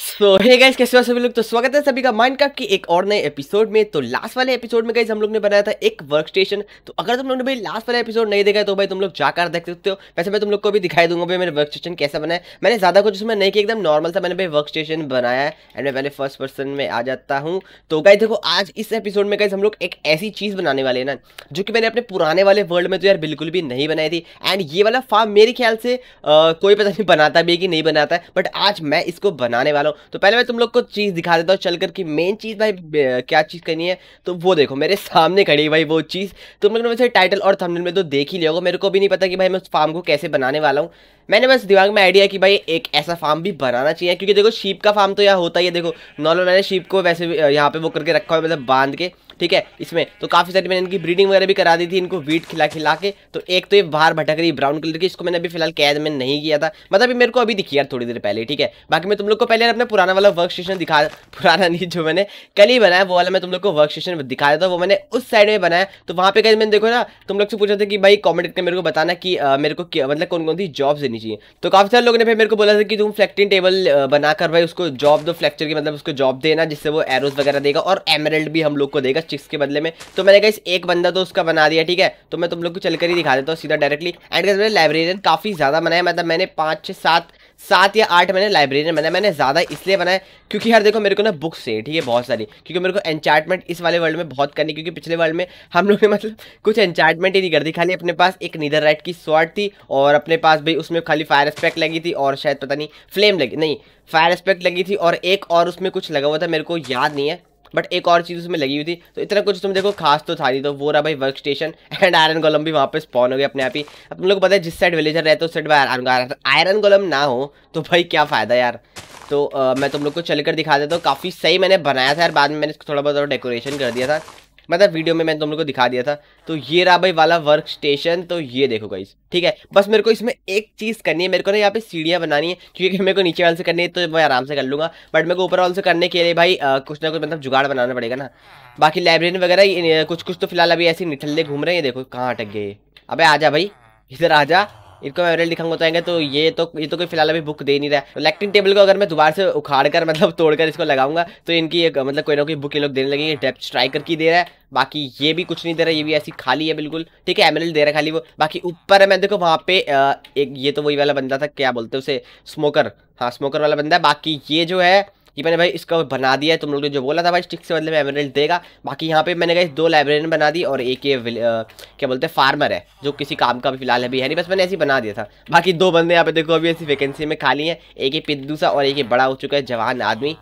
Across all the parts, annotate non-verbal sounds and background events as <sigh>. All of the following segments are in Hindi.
सो हे गाइस कैसे हो सभी लोग तो स्वागत है सभी का माइनक्राफ्ट की एक और नए एपिसोड में तो लास्ट वाले एपिसोड में गाइस हम लोग ने बनाया था एक वर्क स्टेशन तो अगर तुम लोगों ने भाई लास्ट वाला एपिसोड नहीं देखा तो भाई तुम लोग जाकर देख सकते हो वैसे मैं तुम लोग को भी दिखाई दूंगा भाई मेरे वर्क स्टेशन कैसा बनाया मैंने ज़्यादा कुछ उसमें नहीं किया एकदम नॉर्मल था मैंने भाई वर्क स्टेशन बनाया है एंड मैं पहले फर्स्ट पर्सन में आ जाता हूँ तो गाई देखो आज इस एपिसोड में गाइज हम लोग एक ऐसी चीज़ बनाने वाले हैं ना जो कि मैंने अपने पुराने वाले वर्ल्ड में तो यार बिल्कुल भी नहीं बनाई थी एंड ये वाला फार्म मेरे ख्याल से कोई पता नहीं बनाता भी है कि नहीं बनाता है बट आज मैं इसको बनाने वाला रहा हूँ तो पहले मैं तुम लोग को चीज़ दिखा देता हूँ चल कर कि मेन चीज़ भाई क्या चीज़ करनी है तो वो देखो मेरे सामने खड़ी है भाई वो चीज़ तुम लोग ने वैसे टाइटल और थंबनेल में तो देख ही लिया होगा मेरे को भी नहीं पता कि भाई मैं उस फार्म को कैसे बनाने वाला हूँ मैंने बस दिमाग में आइडिया कि भाई एक ऐसा फार्म भी बनाना चाहिए क्योंकि देखो शीप का फार्म तो यहाँ होता ही है देखो नॉर्मल मैंने शीप को वैसे भी यहाँ पर वो करके रखा हुआ मतलब बांध के ठीक है इसमें तो काफ़ी सारी मैंने इनकी ब्रीडिंग वगैरह भी करा दी थी इनको वीट खिला खिला के तो एक तो ये बाहर भटक रही ब्राउन कलर की इसको मैंने अभी फिलहाल कैद में नहीं किया था मतलब मेरे को अभी दिखी यार थोड़ी देर पहले ठीक है बाकी मैं तुम लोग को पहले अपना पुराना वाला वर्क स्टेशन दिखा पुराना नहीं जो मैंने कल ही बनाया वो वाला मैं तुम लोग को वर्क स्टेशन दिखा देता वो मैंने उस साइड में बनाया तो वहाँ पे कहीं मैंने देखो ना तुम लोग से पूछा था कि भाई कॉमेंट करके मेरे को बताना कि मेरे को मतलब कौन कौन सी जॉब देनी चाहिए तो काफ़ी सारे लोगों ने मेरे को बोला था कि तुम फ्लेक्टिंग टेबल बनाकर भाई उसको जॉब दो फ्लेक्चर की मतलब उसको जॉब देना जिससे वो एरोज वगैरह देगा और एमरल्ड भी हम लोग को देगा चिक्स के बदले में तो मैंने कहा एक बंदा तो उसका बना दिया ठीक है तो मैं तुम लोग को चलकर ही दिखा देता हूँ सीधा डायरेक्टली एंड कैसे मैंने लाइब्रेरियन काफ़ी ज़्यादा बनाया मतलब मैंने पाँच छः सात सात या आठ मैंने लाइब्रेरियन बनाया मैंने ज़्यादा इसलिए बनाया क्योंकि हर देखो मेरे को ना बुक्स है ठीक है बहुत सारी क्योंकि मेरे को एन्चार्टमेंट इस वाले वर्ल्ड में बहुत करनी क्योंकि पिछले वर्ल्ड में हम लोग ने मतलब कुछ एन्चार्टमेंट ही नहीं कर दी खाली अपने पास एक नीदर राइट की शॉर्ट थी और अपने पास भाई उसमें खाली फायर एस्पेक्ट लगी थी और शायद पता नहीं फ्लेम लगी नहीं फायर एस्पेक्ट लगी थी और एक और उसमें कुछ लगा हुआ था मेरे को याद नहीं है बट एक और चीज़ उसमें लगी हुई थी तो इतना कुछ तुम देखो खास तो था नहीं तो वो रहा भाई वर्क स्टेशन एंड आयरन गोलम भी वहाँ पे स्पॉन हो गया अपने आप ही अब तुम लोग को पता है जिस साइड विलेजर रहते उस साइड आयरन आयरन गोलम ना हो तो भाई क्या फ़ायदा यार तो आ, मैं तुम लोग को चल कर दिखा देता हूँ काफ़ी सही मैंने बनाया था यार बाद में मैंने थोड़ा बहुत डेकोरेशन कर दिया था मतलब वीडियो में मैंने तुम लोग को दिखा दिया था तो ये रहा भाई वाला वर्क स्टेशन तो ये देखो गाइस ठीक है बस मेरे को इसमें एक चीज़ करनी है मेरे को ना यहाँ पे सीढ़ियाँ बनानी है क्योंकि मेरे को नीचे वाले से करनी है तो मैं आराम से कर लूंगा बट मेरे को ऊपर वाले से करने के लिए भाई आ, कुछ ना कुछ मतलब जुगाड़ बनाना पड़ेगा ना बाकी लाइब्रेरी वगैरह कुछ कुछ तो फिलहाल अभी ऐसे निठल्ले घूम रहे हैं देखो कहाँ अटक गए अब आ जा भाई इधर आ जा इनको मैं रेल दिखाऊंगा बताएंगे तो, तो ये तो ये तो कोई फिलहाल अभी बुक दे नहीं रहा है लाइटिंग तो टेबल को अगर मैं दोबारा से उखाड़ कर मतलब तोड़कर इसको लगाऊंगा तो इनकी एक मतलब कोई ना कोई बुक ये लोग देने लगेंगे डेप्थ स्ट्राइकर की दे रहा है बाकी ये भी कुछ नहीं दे रहा ये भी ऐसी खाली है बिल्कुल ठीक है एमरल दे रहा है खाली वो बाकी ऊपर है मैं देखो वहाँ पे एक ये तो वही वाला बंदा था क्या बोलते हैं उसे स्मोकर हाँ स्मोकर वाला बंदा है बाकी ये जो है कि मैंने भाई इसको बना दिया है तुम लोग ने जो बोला था भाई स्टिक से मतलब एमरल्ड देगा बाकी यहाँ पे मैंने कहा दो लाइब्रेरियन बना दी और एक ये क्या बोलते हैं फार्मर है जो किसी काम का भी फिलहाल अभी है नहीं बस मैंने ऐसे बना दिया था बाकी दो बंदे यहाँ पे देखो अभी ऐसी वैकेंसी में खाली हैं एक ही पिद्दू सा और एक ही बड़ा हो चुका है जवान आदमी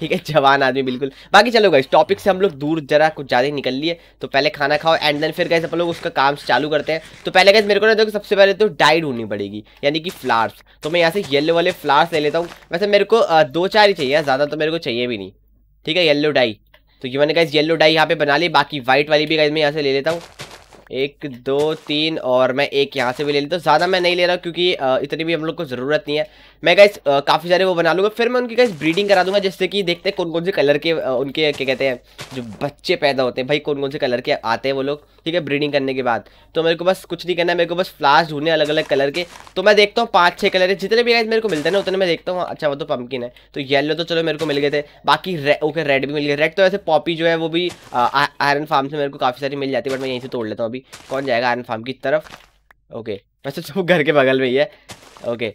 ठीक है जवान आदमी बिल्कुल बाकी चलो गई टॉपिक से हम लोग दूर जरा कुछ ज़्यादा ही निकल लिए तो पहले खाना खाओ एंड देन फिर गए हम लोग उसका काम चालू करते हैं तो पहले गए मेरे को ना देखो सबसे पहले तो डाई ढूंढनी पड़ेगी यानी कि फ्लावर्स तो मैं यहाँ से येल्लो वाले फ्लावर्स ले लेता हूँ वैसे मेरे को दो चार ही चाहिए ज़्यादा तो मेरे को चाहिए भी नहीं ठीक है येल्लो डाई तो ये मैंने कहा येल्लो डाई यहाँ पे बना ली बाकी व्हाइट वाली भी गाइज मैं यहाँ से ले लेता हूँ एक दो तीन और मैं एक यहाँ से भी ले लेता हूँ ज़्यादा मैं नहीं ले रहा हूँ क्योंकि इतनी भी हम लोग को ज़रूरत नहीं है मैं गाइस काफ़ी सारे वो बना लूँगा फिर मैं उनकी गाइस ब्रीडिंग करा दूंगा जिससे कि देखते हैं कौन कौन से कलर के उनके क्या कहते हैं जो बच्चे पैदा होते हैं भाई कौन कौन से कलर के आते हैं वो लोग ठीक है ब्रीडिंग करने के बाद तो मेरे को बस कुछ नहीं करना है मेरे को बस फ्लास्ट ढूंढने अलग अलग कलर के तो मैं देखता हूँ पाँच छः कलर है जितने भी गाइज मेरे को मिलते हैं ना उतने मैं देखता हूँ अच्छा वो तो पम्पकिन है तो येलो तो चलो मेरे को मिल गए थे बाकी ओके रेड भी मिल गए रेड तो ऐसे पॉपी जो है वो भी आयरन फार्म से मेरे को काफ़ी सारी मिल जाती है बट मैं यहीं से तोड़ लेता हूँ अभी कौन जाएगा आयरन फार्म की तरफ ओके वैसे सब घर के बगल में ही है ओके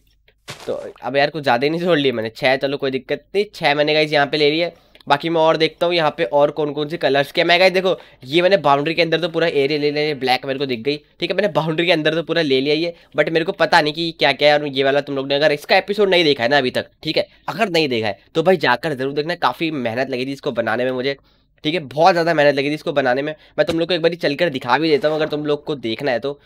तो अब यार कुछ ज़्यादा ही नहीं छोड़ लिया मैंने छः चलो कोई दिक्कत नहीं छः मैंने गाइज यहाँ पे ले लिया बाकी मैं और देखता हूँ यहाँ पे और कौन कौन से कलर्स के मैं गाइस देखो ये मैंने बाउंड्री के अंदर तो पूरा एरिया ले लिया ब्लैक मेरे को दिख गई ठीक है मैंने बाउंड्री के अंदर तो पूरा ले लिया ये बट मेरे को पता नहीं कि क्या क्या है और ये वाला तुम लोग ने अगर इसका एपिसोड नहीं देखा है ना अभी तक ठीक है अगर नहीं देखा है तो भाई जाकर जरूर देखना काफ़ी मेहनत लगी थी इसको बनाने में मुझे ठीक है बहुत ज़्यादा मेहनत लगी थी इसको बनाने में मैं तुम लोग को एक बार चल कर दिखा भी देता हूँ अगर तुम लोग को देखना है तो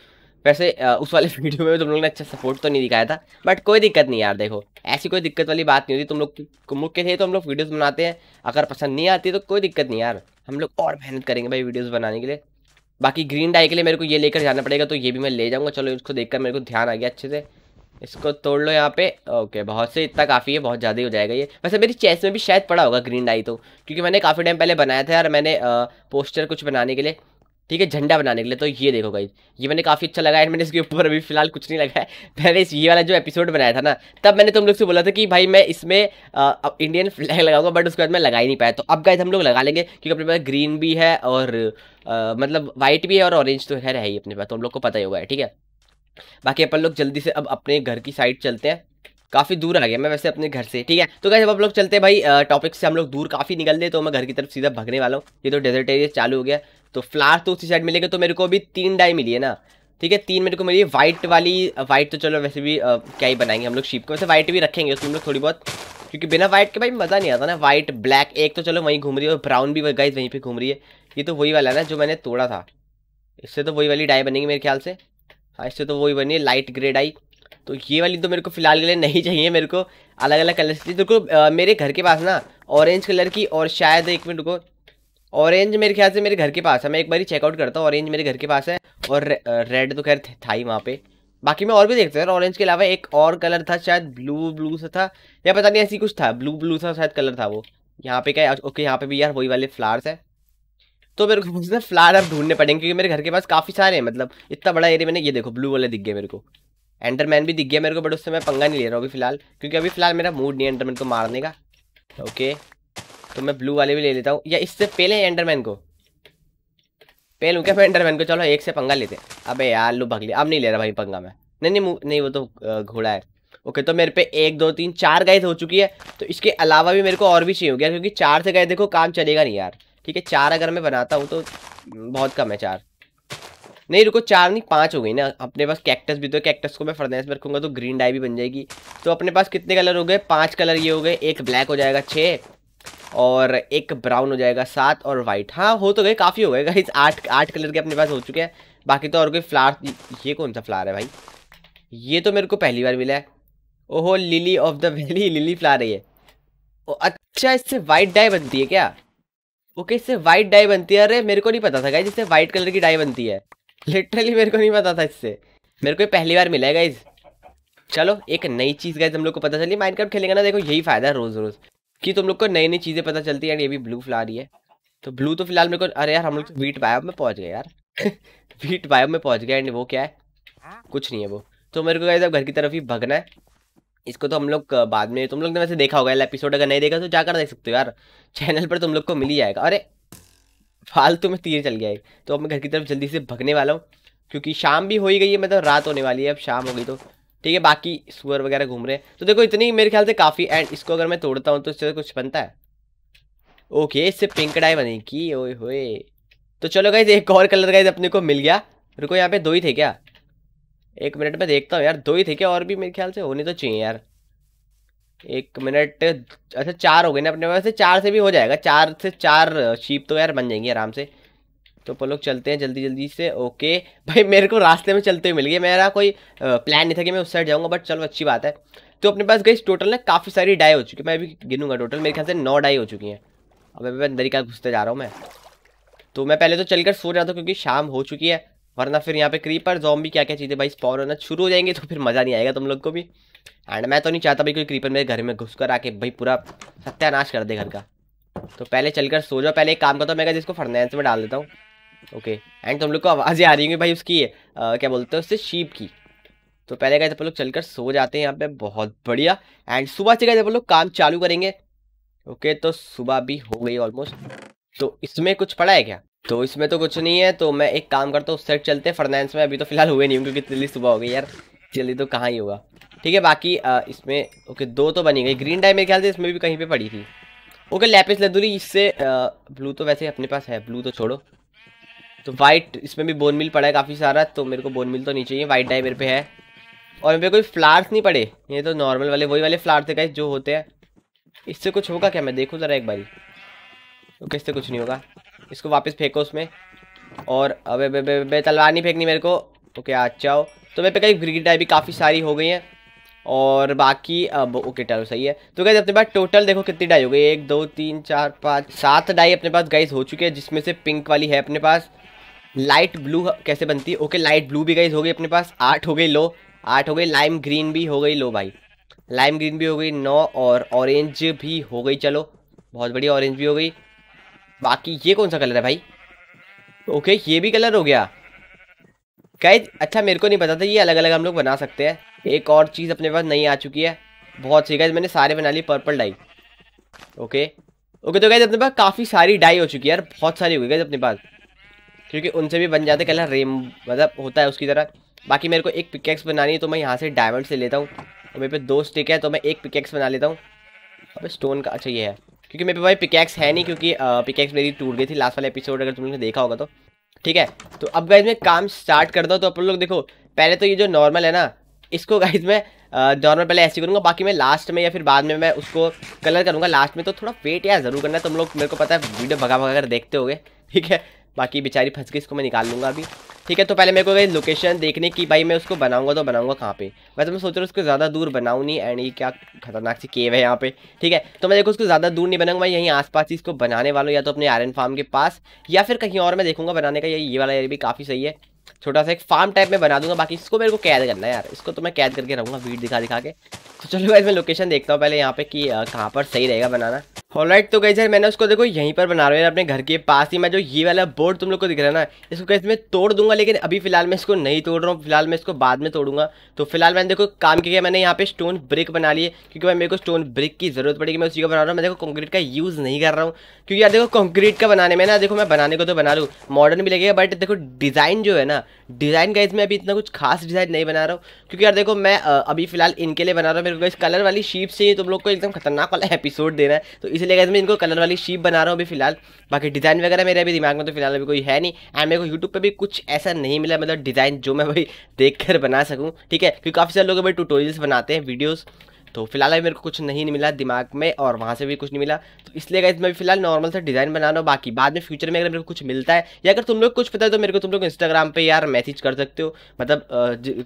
वैसे उस वाले <laughs> वीडियो में तुम लोग ने अच्छा सपोर्ट तो नहीं दिखाया था बट कोई दिक्कत नहीं यार देखो ऐसी कोई दिक्कत वाली बात नहीं होती तुम लोग मुख्य थे तो हम लोग वीडियोज़ बनाते हैं अगर पसंद नहीं आती तो कोई दिक्कत नहीं यार हम लोग और मेहनत करेंगे भाई वीडियोज़ बनाने के लिए बाकी ग्रीन डाई के लिए मेरे को ये लेकर जाना पड़ेगा तो ये भी मैं ले जाऊँगा चलो इसको देख मेरे को ध्यान आ गया अच्छे से इसको तोड़ लो यहाँ पे ओके बहुत से इतना काफ़ी है बहुत ज़्यादा ही हो जाएगा ये वैसे मेरी चेस्ट में भी शायद पड़ा होगा ग्रीन डाई तो क्योंकि मैंने काफ़ी टाइम पहले बनाया था यार मैंने पोस्टर कुछ बनाने के लिए ठीक है झंडा बनाने के लिए तो ये देखो गाइज ये मैंने काफ़ी अच्छा लगाया मैंने इसके ऊपर अभी फिलहाल कुछ नहीं लगाया <laughs> मैंने इस ये वाला जो एपिसोड बनाया था ना तब मैंने तुम लोग से बोला था कि भाई मैं इसमें अब इंडियन फ्लैग लगाऊंगा बट उसके बाद मैं लगा ही नहीं पाया तो अब गाइज हम लोग लगा लेंगे क्योंकि अपने पास ग्रीन भी है और आ, मतलब वाइट भी है और ऑरेंज तो है ही अपने पास तो हम लोग को पता ही होगा ठीक है बाकी अपन लोग जल्दी से अब अपने घर की साइड चलते हैं काफ़ी दूर आ गया मैं वैसे अपने घर से ठीक है तो कैसे अब लोग चलते हैं भाई टॉपिक से हम लोग दूर काफ़ी निकल गए तो मैं घर की तरफ सीधा भगने वाला हूँ ये तो डेजर्ट एरिया चालू हो गया तो फ्लावर तो उसी साइड मिलेगा तो मेरे को अभी तीन डाई मिली है ना ठीक है तीन मेरे को मिली वाइट वाली वाइट तो चलो वैसे भी आ, क्या ही बनाएंगे हम लोग शीप को वैसे व्हाइट भी रखेंगे उसमें लोग थोड़ी बहुत क्योंकि बिना व्हाइट के भाई मज़ा नहीं आता ना व्हाइट ब्लैक एक तो चलो वहीं घूम रही है और ब्राउन भी गाइज वहीं पर घूम रही है ये तो वही वाला ना जो मैंने तोड़ा था इससे तो वही वाली डाई बनेगी मेरे ख्याल से हाँ इससे तो वही बनी है लाइट ग्रे डाई तो ये वाली तो मेरे को फिलहाल के लिए नहीं चाहिए मेरे को अलग अलग कलर चाहिए देखो मेरे घर के पास ना ऑरेंज कलर की और शायद एक मिनट को ऑरेंज मेरे ख्याल से मेरे घर के पास है मैं एक बार ही चेकआउट करता हूँ ऑरेंज मेरे घर के पास है और रेड तो खैर था ही वहाँ पे बाकी मैं और भी देखता हूँ ऑरेंज के अलावा एक और कलर था शायद ब्लू ब्लू सा था या पता नहीं ऐसी कुछ था ब्लू ब्लू सा शायद कलर था वो यहाँ पे क्या ओके यहाँ पे भी यार वही वाले फ्लावर्स है तो मेरे को मुझे फ्लावर अब ढूंढने पड़ेंगे क्योंकि मेरे घर के पास काफ़ी सारे हैं मतलब इतना बड़ा एरिया मैंने ये देखो ब्लू वाले दिख गए मेरे को एंडरमैन भी दिख गया मेरे को बट उससे मैं पंगा नहीं ले रहा हूँ अभी फिलहाल क्योंकि अभी फिलहाल मेरा मूड नहीं है एंडरमैन को मारने का ओके तो मैं ब्लू वाले भी ले लेता हूँ या इससे पहले एंडरमैन को पहले लूँ क्या एंडरमैन को चलो एक से पंगा लेते अबे यार लू भग लिया अब नहीं ले रहा भाई पंगा मैं नहीं नहीं नहीं वो तो घोड़ा है ओके तो मेरे पे एक दो तीन चार गाय हो चुकी है तो इसके अलावा भी मेरे को और भी चाहिए हो गया क्योंकि चार से गाय देखो काम चलेगा नहीं यार ठीक है चार अगर मैं बनाता हूँ तो बहुत कम है चार नहीं रुको चार नहीं पाँच हो गई ना अपने पास कैक्टस भी तो कैक्टस को मैं फर्नेस में रखूँगा तो ग्रीन डाई भी बन जाएगी तो अपने पास कितने कलर हो गए पाँच कलर ये हो गए एक ब्लैक हो जाएगा छः और एक ब्राउन हो जाएगा सात और वाइट हाँ हो तो गए काफ़ी हो गए गाइज आठ आठ कलर के अपने पास हो चुके हैं बाकी तो और कोई फ्लावर ये कौन सा फ्लावर है भाई ये तो मेरे को पहली बार मिला है ओहो lily of the valley lily flower है ये अच्छा इससे वाइट डाई बनती है क्या ओके इससे वाइट डाई बनती है अरे मेरे को नहीं पता था गाइज इससे वाइट कलर की डाई बनती है लिटरली मेरे को नहीं पता था इससे मेरे को पहली बार मिला है गाइज चलो एक नई चीज़ गाइज हम लोग को पता चली माइनक्राफ्ट खेलेंगे ना देखो यही फायदा है रोज़ रोज़ कि तुम लोग को नई नई चीज़ें पता चलती है ये भी ब्लू फ्ला रही है तो ब्लू तो फिलहाल मेरे को अरे यार हम लोग वीट बायो तो में पहुंच गए यार वीट <laughs> बायो में पहुंच गए एंड वो क्या है कुछ नहीं है वो तो मेरे को घर की तरफ ही भगना है इसको तो हम लोग बाद में तुम लोग ने वैसे देखा होगा एपिसोड अगर नहीं देखा तो जाकर देख सकते हो यार चैनल पर तुम लोग को मिल ही जाएगा अरे फालतू में तीर चल गया है तो अब मैं घर की तरफ जल्दी से भगने वाला हूँ क्योंकि शाम भी हो ही गई है मतलब रात होने वाली है अब शाम हो गई तो ठीक है बाकी सुअर वगैरह घूम रहे हैं तो देखो इतनी मेरे ख्याल से काफ़ी एंड इसको अगर मैं तोड़ता हूँ तो इससे कुछ बनता है ओके इससे पिंक डाई बनेगी ओए होए तो चलो गाइज एक और कलर गाइज अपने को मिल गया रुको यहाँ पे दो ही थे क्या एक मिनट में देखता हूँ यार दो ही थे क्या और भी मेरे ख्याल से होने तो चाहिए यार एक मिनट अच्छा चार हो गए ना अपने वैसे चार से भी हो जाएगा चार से चार शीप तो यार बन जाएंगी आराम से तो अपन लोग चलते हैं जल्दी जल्दी से ओके <laughs> भाई मेरे को रास्ते में चलते हुए मिल गया मेरा कोई प्लान नहीं था कि मैं उस साइड जाऊँगा बट चलो अच्छी बात है तो अपने पास गई टोटल ना काफ़ी सारी डाई हो चुकी है मैं अभी गिनूंगा टोटल मेरे ख्याल से नौ डाई हो चुकी हैं अब मैं अंदर ही का घुसते जा रहा हूँ मैं तो मैं पहले तो कर सो रहा था क्योंकि शाम हो चुकी है वरना फिर यहाँ पे क्रीपर भी क्या क्या चीज़ें भाई स्पॉन होना शुरू हो जाएंगे तो फिर मज़ा नहीं आएगा तुम लोग को भी एंड मैं तो नहीं चाहता भाई कोई क्रीपर मेरे घर में घुस कर आके भाई पूरा सत्यानाश कर दे घर का तो पहले चलकर सो जाओ पहले एक काम करता हूँ मैं जिसको फर्नेंस में डाल देता हूँ ओके एंड तुम लोग को आवाज़ें आ रही होंगी भाई उसकी आ, क्या बोलते हैं उससे शीप की तो पहले गए अपन लोग चलकर सो जाते हैं यहाँ पे बहुत बढ़िया एंड सुबह से गए अपन लोग काम चालू करेंगे ओके तो सुबह भी हो गई ऑलमोस्ट तो इसमें कुछ पड़ा है क्या तो इसमें तो कुछ नहीं है तो मैं एक काम करता हूँ उस साइड चलते हैं फर्नाइंस में अभी तो फिलहाल हुए नहीं क्योंकि जल्दी सुबह हो गई यार जल्दी तो कहाँ ही होगा ठीक है बाकी आ, इसमें ओके दो तो बनी गई ग्रीन डाई मेरे ख्याल से इसमें भी कहीं पे पड़ी थी ओके लैपिस लदूरी इससे आ, ब्लू तो वैसे अपने पास है ब्लू तो छोड़ो तो वाइट इसमें भी बोन मिल पड़ा है काफ़ी सारा तो मेरे को बोन मिल तो नहीं चाहिए वाइट डाई मेरे पे है और मेरे कोई फ्लावर्स नहीं पड़े ये तो नॉर्मल वाले वही वाले फ्लावर्स थे जो होते हैं इससे कुछ होगा क्या मैं देखूँ ज़रा एक बारी ओके इससे कुछ नहीं होगा इसको वापस फेंको उसमें और अबे बे बे तलवार नहीं फेंकनी मेरे को ओके अच्छा हो तो मेरे पे कहीं ग्रीन डाई भी काफ़ी सारी हो गई हैं और बाकी अब ओके टलो सही है तो गैस अपने पास टोटल देखो कितनी डाई हो गई एक दो तीन चार पाँच सात डाई अपने पास गैस हो चुकी है जिसमें से पिंक वाली है अपने पास लाइट ब्लू कैसे बनती है ओके लाइट ब्लू भी गई हो गई अपने पास आठ हो गई लो आठ हो गई लाइम ग्रीन भी हो गई लो भाई लाइम ग्रीन भी हो गई नौ और ऑरेंज भी हो गई चलो बहुत बढ़िया ऑरेंज भी हो गई बाकी ये कौन सा कलर है भाई ओके ये भी कलर हो गया कैद अच्छा मेरे को नहीं पता था ये अलग अलग हम लोग बना सकते हैं एक और चीज़ अपने पास नहीं आ चुकी है बहुत सी गाइज मैंने सारे बना लिए पर्पल डाई ओके ओके तो कैद अपने पास काफ़ी सारी डाई हो चुकी है यार बहुत सारी हो गई गाइज अपने पास क्योंकि उनसे भी बन जाते कहला रेम मतलब होता है उसकी तरह बाकी मेरे को एक पिकेक्स बनानी है तो मैं यहाँ से डायमंड से लेता हूँ और मेरे पे दो स्टिक है तो मैं एक पिकेक्स बना लेता हूँ अब स्टोन का अच्छा ये है क्योंकि मेरे पे भाई पिकेक्स है नहीं क्योंकि पिकेक्स मेरी टूट गई थी लास्ट वाला एपिसोड अगर तुमने देखा होगा तो ठीक है तो अब गाइज मैं काम स्टार्ट कर दो तो अपन लोग देखो पहले तो ये जो नॉर्मल है ना इसको गाइज मैं नॉर्मल पहले ऐसे करूँगा बाकी मैं लास्ट में या फिर बाद में मैं उसको कलर करूँगा लास्ट में तो थोड़ा वेट यार ज़रूर करना तुम लोग मेरे को पता है वीडियो भगा भगा कर देखते हो ठीक है बाकी बेचारी फंस गई इसको मैं निकाल लूँगा अभी ठीक है तो पहले मेरे को गई लोकेशन देखने की भाई मैं उसको बनाऊंगा तो बनाऊंगा कहाँ पे वैसे मैं सोच रहा हूँ उसको ज़्यादा दूर बनाऊँ नहीं एंड ये क्या खतरनाक सी केव है यहाँ पे ठीक है तो मैं देखो उसको ज़्यादा दूर नहीं बनाऊंगा यहीं आसपास ही इसको बनाने वालों या तो अपने आयरन फार्म के पास या फिर कहीं और मैं देखूँगा बनाने का ये ये वाला एरिया भी काफ़ी सही है छोटा सा एक फार्म टाइप में बना दूंगा बाकी इसको मेरे को कैद करना है यार इसको तो मैं कैद करके रहूँगा वीड दिखा दिखा के तो चलो मैं लोकेशन देखता हूँ पहले यहाँ पे कि कहाँ पर सही रहेगा बनाना राइट तो कैसे सर मैंने उसको देखो यहीं पर बना रहा हैं अपने घर के पास ही मैं जो ये वाला बोर्ड तुम लोग को दिख रहा है ना इसको कैसे मैं तोड़ दूंगा लेकिन अभी फिलहाल मैं इसको नहीं तोड़ रहा हूँ फिलहाल मैं इसको बाद में तोड़ूंगा तो फिलहाल मैंने देखो काम किया मैंने यहाँ पे स्टोन ब्रिक बना लिए क्योंकि मैं मेरे को स्टोन ब्रिक की जरूरत पड़ेगी मैं उसी को बना रहा हूँ मैं देखो कॉन्क्रीट का यूज़ नहीं कर रहा हूँ क्योंकि यार देखो कंक्रीट का बनाने में ना देखो मैं बनाने को तो बना लूँ मॉडर्न भी लगेगा बट देखो डिज़ाइन जो है ना डिज़ाइन का इसमें अभी इतना कुछ खास डिज़ाइन नहीं बना रहा हूँ क्योंकि यार देखो मैं अभी फिलहाल इनके लिए बना रहा हूँ मेरे को इस कलर वाली शीप से तुम लोग को एकदम खतरनाक वाला एपिसोड देना है तो इस इसलिए मैं इनको कलर वाली शीप बना रहा हूँ अभी फिलहाल बाकी डिज़ाइन वगैरह मेरे अभी दिमाग में तो फिलहाल अभी कोई है नहीं एंड मेरे को यूट्यूब पर भी कुछ ऐसा नहीं मिला मतलब डिज़ाइन जो मैं <laughs> भाई देख कर बना सकूँ ठीक है क्योंकि काफ़ी सारे लोग अभी टूटोरियल्स बनाते हैं वीडियोज़ तो फिलहाल अभी मेरे को कुछ नहीं मिला दिमाग में और वहाँ से भी कुछ नहीं मिला तो इसलिए गए मैं फिलहाल नॉर्मल सा डिज़ाइन बना रहा हूँ बाकी बाद में फ्यूचर में अगर मेरे को कुछ मिलता है या अगर तुम लोग कुछ पता है तो मेरे को तुम लोग इंस्टाग्राम पे यार मैसेज कर सकते हो मतलब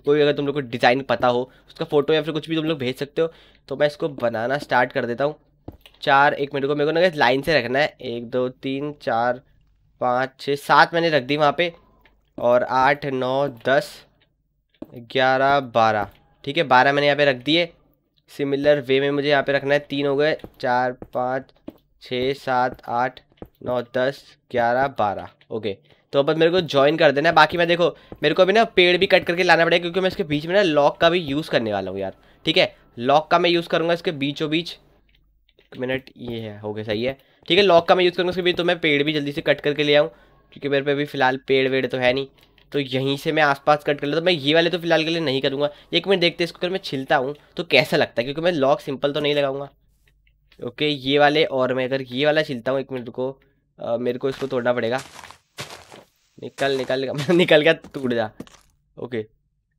कोई अगर तुम लोग को डिज़ाइन पता हो उसका फोटो या फिर कुछ भी तुम लोग भेज सकते हो तो मैं इसको बनाना स्टार्ट कर देता हूँ चार एक मिनट को मेरे को ना लाइन से रखना है एक दो तीन चार पाँच छः सात मैंने रख दी वहाँ पे और आठ नौ दस ग्यारह बारह ठीक है बारह मैंने यहाँ पे रख दिए सिमिलर वे में मुझे यहाँ पे रखना है तीन हो गए चार पाँच छः सात आठ नौ दस ग्यारह बारह ओके तो बस मेरे को ज्वाइन कर देना है बाकी मैं देखो मेरे को अभी ना पेड़ भी कट करके लाना पड़ेगा क्योंकि मैं इसके बीच में ना लॉक का भी यूज़ करने वाला हूँ यार ठीक है लॉक का मैं यूज़ करूँगा इसके बीचों बीच एक मिनट ये है हो गया सही है ठीक है लॉक का मैं यूज़ करूँगा उसके भी तो मैं पेड़ भी जल्दी से कट करके ले आऊँ क्योंकि मेरे पे अभी फ़िलहाल पेड़ वेड़ तो है नहीं तो यहीं से मैं आसपास कट कर लेता तो मैं ये वाले तो फिलहाल के लिए नहीं करूँगा एक मिनट देखते इसको अगर मैं छिलता हूँ तो कैसा लगता है क्योंकि मैं लॉक सिंपल तो नहीं लगाऊंगा ओके ये वाले और मैं अगर ये वाला छिलता हूँ एक मिनट को मेरे को इसको तोड़ना पड़ेगा निकल निकल निकल, <laughs> निकल गया टूट जा ओके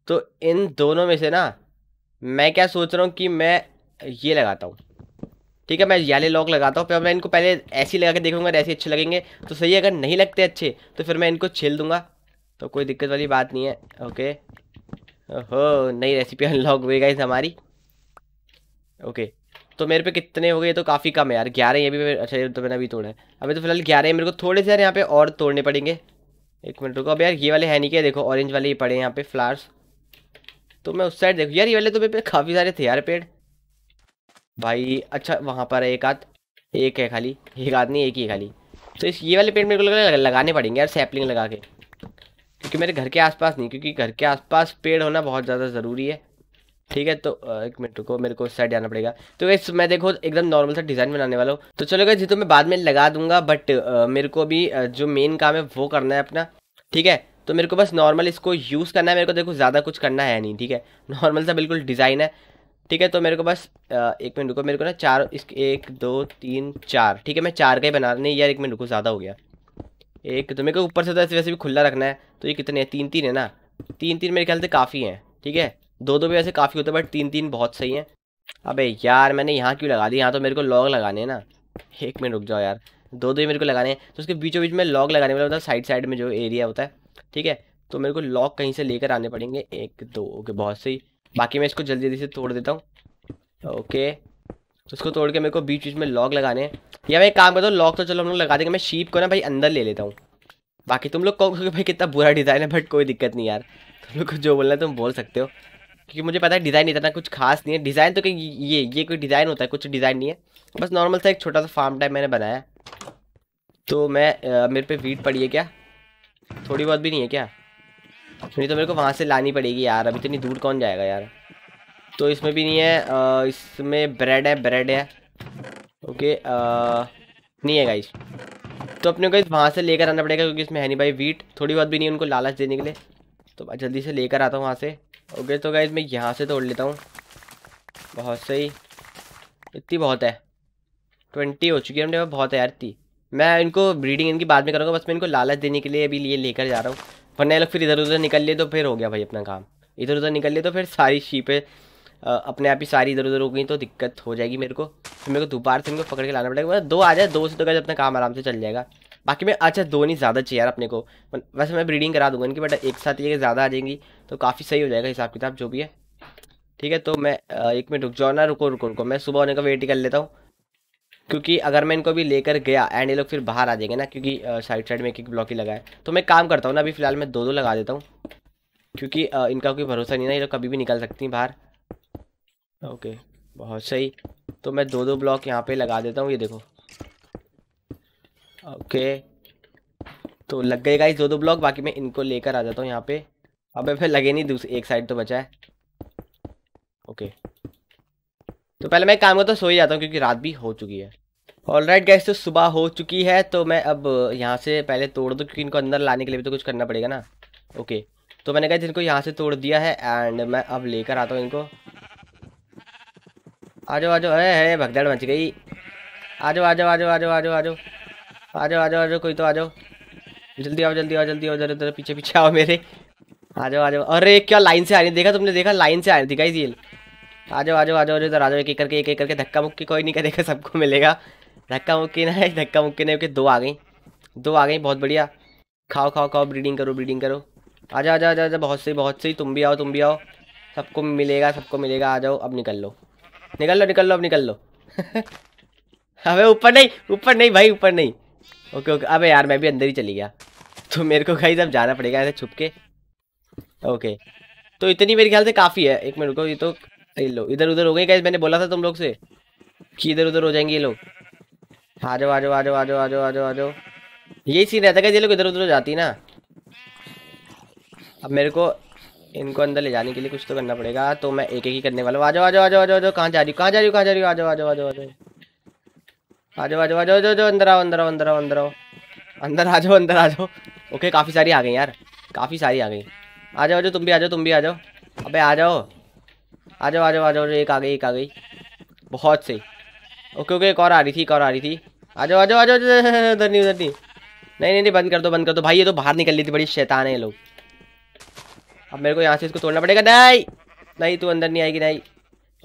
तो इन दोनों में से ना मैं क्या सोच रहा हूँ कि मैं ये लगाता हूँ ठीक है मैं याले लॉक लगाता हूँ फिर मैं इनको पहले ऐसे लगा के देखूंगा ऐसे अच्छे लगेंगे तो सही है अगर नहीं लगते अच्छे तो फिर मैं इनको छील दूंगा तो कोई दिक्कत वाली बात नहीं है ओके ओहो नई रेसिपी अनलॉक हुई गई हमारी ओके तो मेरे पे कितने हो गए तो काफ़ी कम है यार ग्यारह ये भी अच्छा ये तो मैंने अभी तोड़ा है अभी तो फिलहाल ग्यारह है मेरे को थोड़े से यार यहाँ पे और तोड़ने पड़ेंगे एक मिनट रुको अब यार ये वाले हैं नहीं क्या देखो ऑरेंज वाले ही पड़े हैं यहाँ पे फ्लावर्स तो मैं उस साइड देखूँ यार ये वाले तो मेरे पे काफ़ी सारे थे यार पेड़ भाई अच्छा वहाँ पर एक आध एक है खाली एक आध नहीं एक ही है खाली तो इस ये वाले पेड़ मेरे को लगाने पड़ेंगे यार सैपलिंग लगा के क्योंकि मेरे घर के आसपास नहीं क्योंकि घर के आसपास पेड़ होना बहुत ज़्यादा ज़रूरी है ठीक है तो एक मिनट रुको मेरे को उस साइड जाना पड़ेगा तो इस मैं देखो एकदम नॉर्मल सा डिज़ाइन बनाने वाला हूँ तो चलो गई तो मैं बाद में लगा दूंगा बट मेरे को भी जो मेन काम है वो करना है अपना ठीक है तो मेरे को बस नॉर्मल इसको यूज़ करना है मेरे को देखो ज़्यादा कुछ करना है नहीं ठीक है नॉर्मल सा बिल्कुल डिज़ाइन है ठीक है तो मेरे को बस एक मिनट रुको मेरे को ना चार इसके एक दो तीन चार ठीक है मैं चार का ही बना नहीं यार एक मिनट रुको ज़्यादा हो गया एक तो मेरे को ऊपर से तो ऐसे वैसे भी खुला रखना है तो ये कितने हैं तीन तीन है ना तीन तीन मेरे ख्याल से काफ़ी हैं ठीक है दो दो भी वैसे काफ़ी होते हैं बट तीन तीन बहुत सही हैं अबे यार मैंने यहाँ क्यों लगा दी यहाँ तो मेरे को लॉग लगाने हैं ना एक मिनट रुक जाओ यार दो दो ही मेरे को लगाने हैं तो उसके बीचों बीच में लॉग लगाने वाला होता है साइड साइड में जो एरिया होता है ठीक है तो मेरे को लॉक कहीं से लेकर आने पड़ेंगे एक दो ओके बहुत सही बाकी मैं इसको जल्दी जल्दी से तोड़ देता हूँ ओके उसको तोड़ के मेरे को बीच बीच में लॉक लगाने हैं या मैं एक काम करता हूँ लॉक तो चलो हम लोग लगा देंगे मैं शीप को ना भाई अंदर ले लेता हूँ बाकी तुम लोग कि भाई कितना बुरा डिज़ाइन है बट कोई दिक्कत नहीं यार तुम लोग को जो बोलना है तुम बोल सकते हो क्योंकि मुझे पता है डिज़ाइन इतना कुछ खास नहीं है डिज़ाइन तो कहीं ये ये कोई डिज़ाइन होता है कुछ डिज़ाइन नहीं है बस नॉर्मल सा एक छोटा सा फार्म टाइप मैंने बनाया तो मैं मेरे पे वीट पड़ी है क्या थोड़ी बहुत भी नहीं है क्या नहीं तो मेरे को वहाँ से लानी पड़ेगी यार अभी तो इतनी तो दूर कौन जाएगा यार तो इसमें भी नहीं है इसमें ब्रेड है ब्रेड है ओके आ, नहीं है गाइस तो अपने को इस वहाँ से लेकर आना पड़ेगा क्योंकि इसमें है नहीं भाई वीट थोड़ी बहुत भी नहीं उनको लालच देने के लिए तो जल्दी से लेकर आता हूँ वहाँ से ओके तो गाइज मैं यहाँ से तोड़ लेता हूँ बहुत सही इतनी बहुत है ट्वेंटी हो चुकी है हमने बहुत है यार इतनी मैं इनको ब्रीडिंग इनकी बाद में करूँगा बस मैं इनको लालच देने के लिए अभी लिए लेकर जा रहा हूँ वरना लोग फिर इधर उधर निकल लिए तो फिर हो गया भाई अपना काम इधर उधर निकल लिए तो फिर सारी शीपें अपने आप ही सारी इधर उधर हो गई तो दिक्कत हो जाएगी मेरे को फिर मेरे को दोपहर से इनको पकड़ के लाना पड़ेगा मतलब दो आ जाए दो से तो क्या अपना काम आराम से चल जाएगा बाकी मैं अच्छा दो नहीं ज़्यादा चाहिए यार अपने को वैसे मैं ब्रीडिंग करा दूंगा इनकी बट एक साथ ये ज़्यादा आ जाएंगी तो काफ़ी सही हो जाएगा हिसाब किताब जो भी है ठीक है तो मैं एक मिनट रुक जाओ ना रुको रुको रुको मैं सुबह होने का वेट ही कर लेता हूँ क्योंकि अगर मैं इनको भी लेकर गया एंड ये लोग फिर बाहर आ जाएंगे ना क्योंकि साइड साइड में एक एक ब्लॉक ही लगा है तो मैं काम करता हूँ ना अभी फिलहाल मैं दो दो लगा देता हूँ क्योंकि आ, इनका कोई भरोसा नहीं ना ये लोग कभी भी निकल सकती हैं बाहर ओके बहुत सही तो मैं दो दो ब्लॉक यहाँ पर लगा देता हूँ ये देखो ओके तो लग गएगा इस दो दो ब्लॉक बाकी मैं इनको लेकर आ जाता हूँ यहाँ पर अब फिर लगे नहीं दूसरी एक साइड तो बचा है ओके तो पहले मैं काम करता तो सो ही जाता हूँ क्योंकि रात भी हो चुकी है ऑल राइट गैस तो सुबह हो चुकी है तो मैं अब यहाँ से पहले तोड़ दूँ क्योंकि इनको अंदर लाने के लिए भी तो कुछ करना पड़ेगा ना ओके तो मैंने कहा जिनको यहाँ से तोड़ दिया है एंड मैं अब लेकर आता हूँ इनको आ जाओ आ जाओ अरे अरे भगदड़ मच गई आ जाओ आ जाओ आ जाओ आ जाओ आ जाओ आ जाओ आ जाओ आ जाओ कोई तो आ जाओ जल्दी आओ जल्दी आओ जल्दी आओ जरा जरा पीछे पीछे आओ मेरे आ जाओ आ जाओ अरे क्या लाइन से आ रही देखा तुमने देखा लाइन से आ रही थी गाइस जी आ जाओ आ जाओ आ जाओ इधर आ जाओ एक एक करके एक एक करके धक्का मुक्की कोई नहीं करेगा सबको मिलेगा धक्का मुक्की ना <laughs> धक्का मुक्की नहीं दो आ गई दो आ गई बहुत बढ़िया खाओ खाओ खाओ ब्रीडिंग करो ब्रीडिंग करो आ जाओ आ जाओ आ बहुत सही बहुत सही तुम भी आओ तुम भी आओ सबको मिलेगा सबको मिलेगा आ जाओ अब निकल लो निकल लो निकल लो अब निकल लो <laughs> अबे ऊपर नहीं ऊपर नहीं भाई ऊपर नहीं ओके ओके अबे यार मैं भी अंदर ही चली गया <laughs> तो मेरे को कहीं सब जाना पड़ेगा ऐसे छुप के ओके तो इतनी मेरे ख्याल से काफ़ी है एक मिनट रुको ये तो लो इधर उधर हो गई कहीं मैंने बोला था तुम लोग से कि इधर उधर हो जाएंगे ये लोग आ जाओ आ जाओ आ जाओ आ जाओ आ जाओ आ जाओ आ जाओ यही सीन रहता है ये लोग इधर उधर जाती ना अब मेरे को इनको अंदर ले जाने के लिए कुछ तो करना पड़ेगा तो मैं एक एक ही करने वाला हूँ आ जाओ आ जाओ आ जाओ आ जाओ कहाँ जा रही हूँ कहाँ जा रही कहाँ जा रही हूँ आ जाओ आ जाओ आ जाओ आ जाओ आ जाओ आ जाओ आ जाओ जाओ अंदर आओ अंदर आओ अंदर आओ अंदर आओ अंदर आ जाओ अंदर आ जाओ ओके काफ़ी सारी आ गई यार काफ़ी सारी आ गई आ जाओ जाओ तुम भी आ जाओ तुम भी आ जाओ अबे आ जाओ आ जाओ आ जाओ आ जाओ एक आ गई एक आ गई बहुत सही ओके ओके एक और आ रही थी एक और आ रही थी आ जाओ आ जाओ आ जाओ उधर नहीं उधर नहीं नहीं नहीं नहीं बंद कर दो बंद कर दो भाई ये तो बाहर निकल ली थी बड़ी शैतान है ये लोग अब मेरे को यहाँ से इसको तोड़ना पड़ेगा नहीं नहीं तू अंदर नहीं आएगी नहीं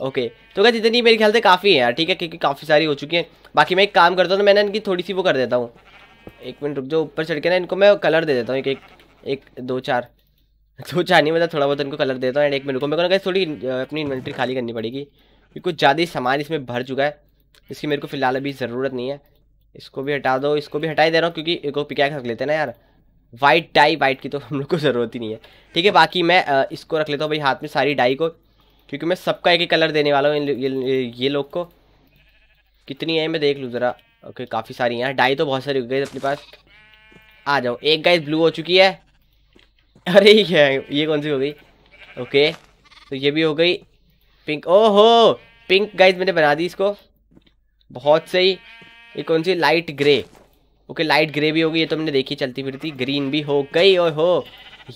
ओके तो क्या जितनी मेरे ख्याल से काफ़ी है यार ठीक है क्योंकि काफ़ी सारी हो चुकी हैं बाकी मैं एक काम करता हूँ ना मैंने इनकी थोड़ी सी वो कर देता हूँ एक मिनट रुक जो ऊपर चढ़ के ना इनको मैं कलर दे देता हूँ एक एक एक दो चार <laughs> दो चार नहीं मतलब थोड़ा बहुत इनको कलर देता हूँ एंड एक मिनट रुको मेरे को ना थोड़ी अपनी इन्वेंट्री खाली करनी पड़ेगी क्योंकि कुछ ज़्यादा ही सामान इसमें भर चुका है इसकी मेरे को फ़िलहाल अभी ज़रूरत नहीं है इसको भी हटा दो इसको भी हटाई दे रहा हूँ क्योंकि एक पिकैक्स रख लेते हैं ना यार वाइट डाई वाइट की तो हम लोग को ज़रूरत ही नहीं है ठीक है बाकी मैं इसको रख लेता हूँ भाई हाथ में सारी डाई को क्योंकि मैं सबका एक ही कलर देने वाला हूँ ये लोग को कितनी है मैं देख लूँ ज़रा ओके काफ़ी सारी हैं डाई तो बहुत सारी हो गई अपने पास आ जाओ एक गाइस ब्लू हो चुकी है अरे ये ये कौन सी हो गई ओके तो ये भी हो गई पिंक ओहो पिंक गाइस मैंने बना दी इसको बहुत सही ये कौन सी light grey okay light grey भी होगी ये तो हमने देखी चलती फिरती ग्रीन भी हो गई और हो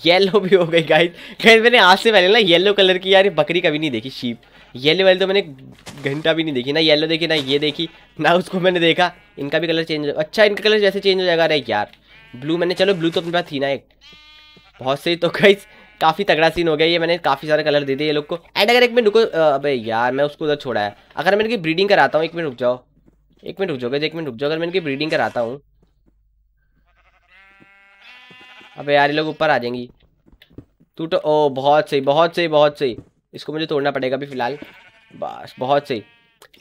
येलो भी हो गई गाइस गाइस मैंने आज से पहले ना येलो कलर की यार बकरी कभी नहीं देखी शीप येलो वाली तो मैंने घंटा भी नहीं देखी ना येलो देखी ना ये देखी ना उसको मैंने देखा इनका भी कलर चेंज हो अच्छा इनका कलर जैसे चेंज हो जाएगा अरे यार ब्लू मैंने चलो ब्लू तो अपने पास थी ना एक बहुत सही तो गाइस काफ़ी तगड़ा सीन हो गया ये मैंने काफ़ी सारे कलर दे दिए ये लोग को एंड अगर एक मिनट रुको अबे यार मैं उसको उधर छोड़ा है अगर मैं इनकी ब्रीडिंग कराता हूँ एक मिनट रुक जाओ एक मिनट रुक जाओगे एक मिनट रुक जाओ अगर मैं इनकी ब्रीडिंग कराता हूँ अब यार ये लोग ऊपर आ जाएंगी तू तो ओ बहुत सही बहुत सही बहुत सही इसको मुझे तोड़ना पड़ेगा अभी फिलहाल बस बहुत सही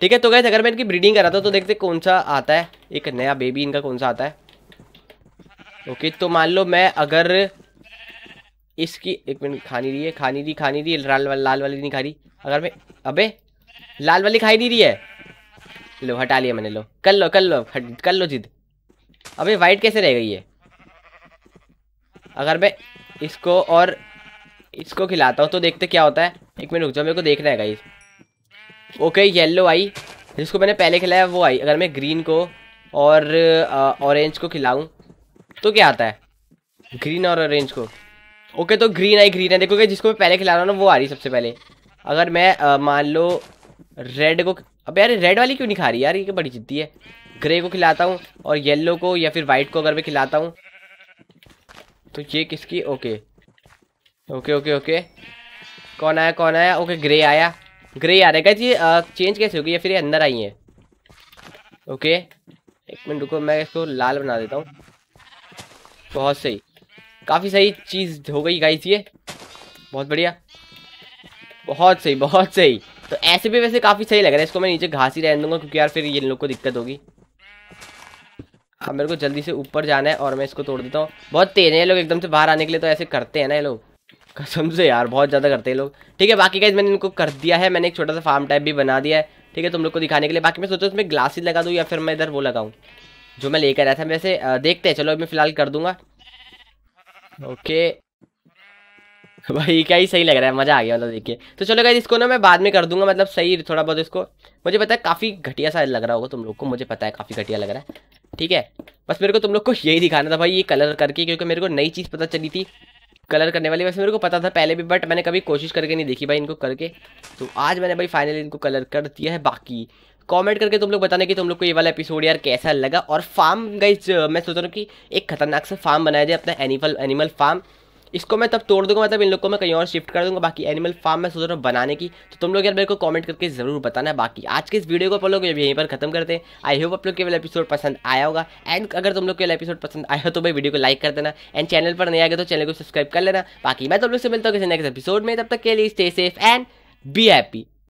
ठीक है तो गैस अगर मैं इनकी ब्रीडिंग कराता हूँ तो देखते कौन सा आता है एक नया बेबी इनका कौन सा आता है ओके तो मान लो मैं अगर इसकी एक मिनट खानी रही है खानी रही खानी रही लाल लाल वाली नहीं खा रही अगर मैं अबे लाल वाली खाई नहीं रही है लो हटा लिया मैंने लो कर लो कर लो कर लो जिद अबे वाइट कैसे रह गई है अगर मैं इसको और इसको खिलाता हूँ तो देखते क्या होता है एक मिनट रुक जाओ मेरे को देखना है गाइस ओके येलो आई जिसको मैंने पहले खिलाया वो आई अगर मैं ग्रीन को और ऑरेंज को खिलाऊं तो क्या आता है ग्रीन और ऑरेंज को ओके तो ग्रीन आई ग्रीन है देखो जिसको मैं पहले खिला रहा हूँ ना वो आ रही सबसे पहले अगर मैं मान लो रेड को अब यार रेड वाली क्यों नहीं खा रही यार ये तो बड़ी जिद्दी है ग्रे को खिलाता हूँ और येलो को या फिर वाइट को अगर मैं खिलाता हूँ तो ये किसकी ओके ओके ओके ओके कौन आया कौन आया ओके ग्रे आया ग्रे आ रहा है ये चेंज कैसे होगी या फिर ये अंदर आई है ओके एक मिनट रुको मैं इसको लाल बना देता हूँ बहुत सही काफ़ी सही चीज़ हो गई गाइस ये बहुत बढ़िया बहुत सही बहुत सही तो ऐसे भी वैसे काफ़ी सही लग रहा है इसको मैं नीचे घास ही रहने दूंगा क्योंकि यार फिर ये लोग को दिक्कत होगी अब मेरे को जल्दी से ऊपर जाना है और मैं इसको तोड़ देता हूँ बहुत तेज है ये लोग एकदम से बाहर आने के लिए तो ऐसे करते हैं ना ये लोग कसम से यार बहुत ज़्यादा करते हैं लोग ठीक है बाकी गाइज मैंने इनको कर दिया है मैंने एक छोटा सा फार्म टाइप भी बना दिया है ठीक है तुम लोग को दिखाने के लिए बाकी मैं सोचा उसमें ग्लासेस लगा दूँ या फिर मैं इधर वो लगाऊँ जो मैं लेकर आया था वैसे देखते हैं चलो मैं फिलहाल कर दूंगा ओके भाई क्या ही सही लग रहा है मज़ा आ गया मतलब देखिए तो चलो गाइज इसको ना मैं बाद में कर दूंगा मतलब सही थोड़ा बहुत इसको मुझे पता है काफ़ी घटिया सा लग रहा होगा तुम लोग को मुझे पता है काफ़ी घटिया लग रहा है ठीक है बस मेरे को तुम लोग को यही दिखाना था भाई ये कलर करके क्योंकि मेरे को नई चीज़ पता चली थी कलर करने वाली वैसे मेरे को पता था पहले भी बट मैंने कभी कोशिश करके नहीं देखी भाई इनको करके तो आज मैंने भाई फाइनली इनको कलर कर दिया है बाकी कमेंट करके तुम लोग बताने कि तुम लोग को ये वाला एपिसोड यार कैसा लगा और फार्म गाइज मैं सोच रहा हूँ कि एक खतरनाक सा फार्म बनाया जाए अपना एनिमल एनिमल फार्म इसको मैं तब तोड़ दूंगा मतलब इन लोग को मैं कहीं और शिफ्ट कर दूंगा बाकी एनिमल फार्म मैं सोच रहा हूँ बनाने की तो तुम लोग यार मेरे को कमेंट करके ज़रूर बताना बाकी आज के इस वीडियो को आप लोग यहीं पर खत्म करते हैं आई होप आप लोग के वाला एपिसोड पसंद आया होगा एंड अगर तुम लोग के वाला एपिसोड पसंद आया हो तो भाई वीडियो को लाइक कर देना एंड चैनल पर नहीं आ गया तो चैनल को सब्सक्राइब कर लेना बाकी मैं तुम लोग से मिलता हूँ किसी नेक्स्ट एपिसोड में तब तक के लिए stay safe and be happy